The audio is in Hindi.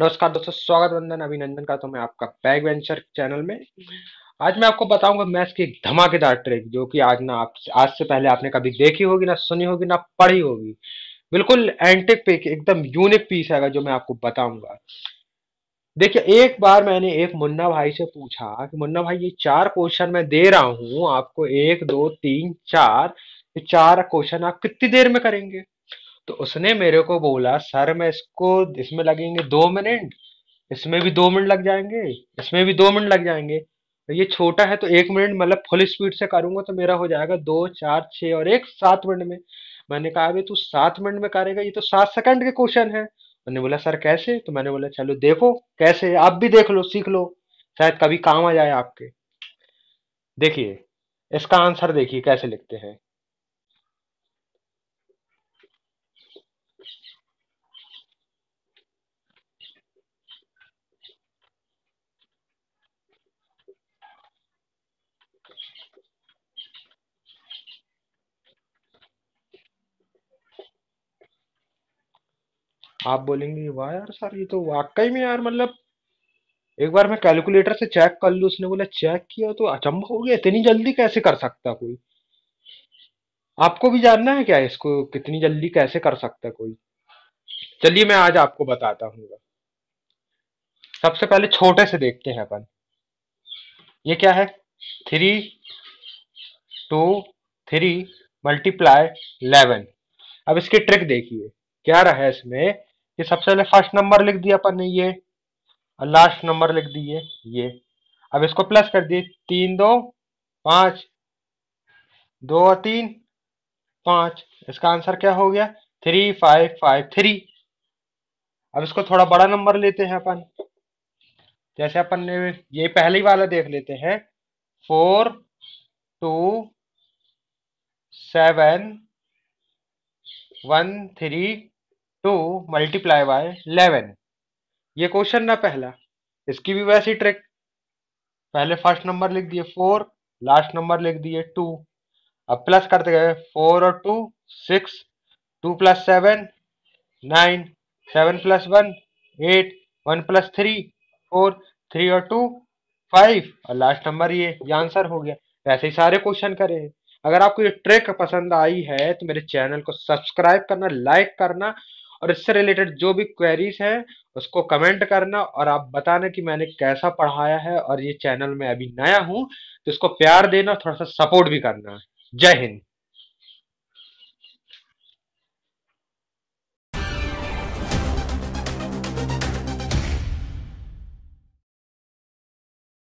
नमस्कार दोस्तों स्वागत वंदन अभिनंदन का तो मैं आपका बैग वेंचर चैनल में आज मैं आपको बताऊंगा मैथ्स की एक धमाकेदार ट्रिक जो कि आज ना आप आज से पहले आपने कभी देखी होगी ना सुनी होगी ना पढ़ी होगी बिल्कुल एंटिक पिक एकदम यूनिक पीस है जो मैं आपको बताऊंगा देखिए एक बार मैंने एक मुन्ना भाई से पूछा कि मुन्ना भाई ये चार क्वेश्चन मैं दे रहा हूँ आपको एक दो तीन चार ये चार क्वेश्चन आप कितनी देर में करेंगे तो उसने मेरे को बोला सर मैं इसको इसमें लगेंगे दो मिनट इसमें भी दो मिनट लग जाएंगे इसमें भी दो मिनट लग जाएंगे तो ये छोटा है तो एक मिनट मतलब फुल स्पीड से करूंगा तो मेरा हो जाएगा दो चार छः और एक सात मिनट में मैंने कहा अभी तू सात मिनट में करेगा ये तो सात सेकंड के क्वेश्चन है मैंने बोला सर कैसे तो मैंने बोला चलो देखो कैसे आप भी देख लो सीख लो शायद कभी काम आ जाए आपके देखिए इसका आंसर देखिए कैसे लिखते हैं आप बोलेंगे वाह यार सर ये तो वाकई में यार मतलब एक बार मैं कैलकुलेटर से चेक कर लू उसने बोला चेक किया तो अचंभ हो गया इतनी जल्दी कैसे कर सकता कोई आपको भी जानना है क्या इसको कितनी जल्दी कैसे कर सकता कोई चलिए मैं आज आपको बताता हूँ सबसे पहले छोटे से देखते हैं अपन ये क्या है three two three multiply eleven अब इसकी ट्रिक देखिए क्या रहा है इसमें कि सबसे पहले फर्स्ट नंबर लिख दिया अपन ने ये और लास्ट नंबर लिख दिए ये अब इसको प्लस कर दिए तीन दो पांच दो और तीन पांच इसका आंसर क्या हो गया थ्री फाइव फाइव थ्री अब इसको थोड़ा बड़ा नंबर लेते हैं अपन जैसे अपन ने ये पहले वाला देख लेते हैं four two seven one three two multiply by eleven ये क्वेश्चन ना पहला इसकी भी वैसी ट्रिक पहले फर्स्ट नंबर लिख दिए फोर लास्ट नंबर लिख दिए टू अब प्लस करते गए फोर और two six two plus seven nine seven plus one eight one plus three four three और टू फाइव और लास्ट नंबर ये ये आंसर हो गया वैसे ही सारे क्वेश्चन करे हैं अगर आपको ये ट्रिक पसंद आई है तो मेरे चैनल को सब्सक्राइब करना लाइक करना और इससे रिलेटेड जो भी क्वेरीज हैं उसको कमेंट करना और आप बताना कि मैंने कैसा पढ़ाया है और ये चैनल में अभी नया हूँ तो इसको प्यार देना थोड़ा सा सपोर्ट भी करना जय हिंद